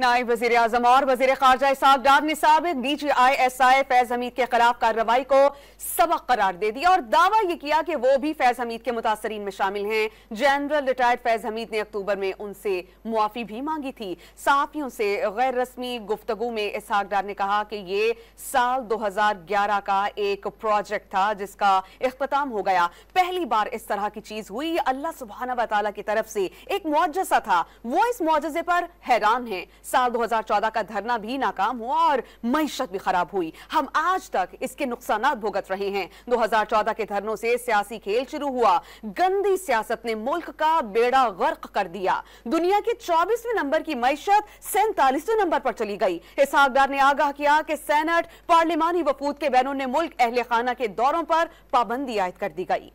नायब वजीर आजम और वजीर खारजा इसहाकडार ने सबक D G I S I Faiz Hamid के खिलाफ कार्रवाई को सबक करार दे दिया और दावा यह किया कि वो भी फैज हमीद के मुतासरीन में शामिल हैं जनरल रिटायर्ड फैज हमीद ने अक्टूबर में उनसे मुआफ़ी भी मांगी थी साफियों से गैर रस्मी गुफ्तगु में इसहाकडार ने कहा कि ये साल दो हजार ग्यारह का एक प्रोजेक्ट था जिसका अख्ताम हो गया पहली बार इस तरह की चीज़ हुई अल्लाह सुबहाना वाली की तरफ से एक मुआजा था वो इस मुआजे पर हैरान है साल 2014 का धरना भी नाकाम हुआ और मीशत भी खराब हुई हम आज तक इसके नुकसान भुगत रहे हैं 2014 के धरनों से सियासी खेल शुरू हुआ गंदी सियासत ने मुल्क का बेड़ा गर्क कर दिया दुनिया की चौबीसवें नंबर की मीशत सैतालीसवें नंबर पर चली गई हाकदार ने आगाह किया कि सेनेट पार्लियमानी वफूद के बैनों ने मुल्क अहल खाना के दौरों पर पाबंदी आयद कर दी गई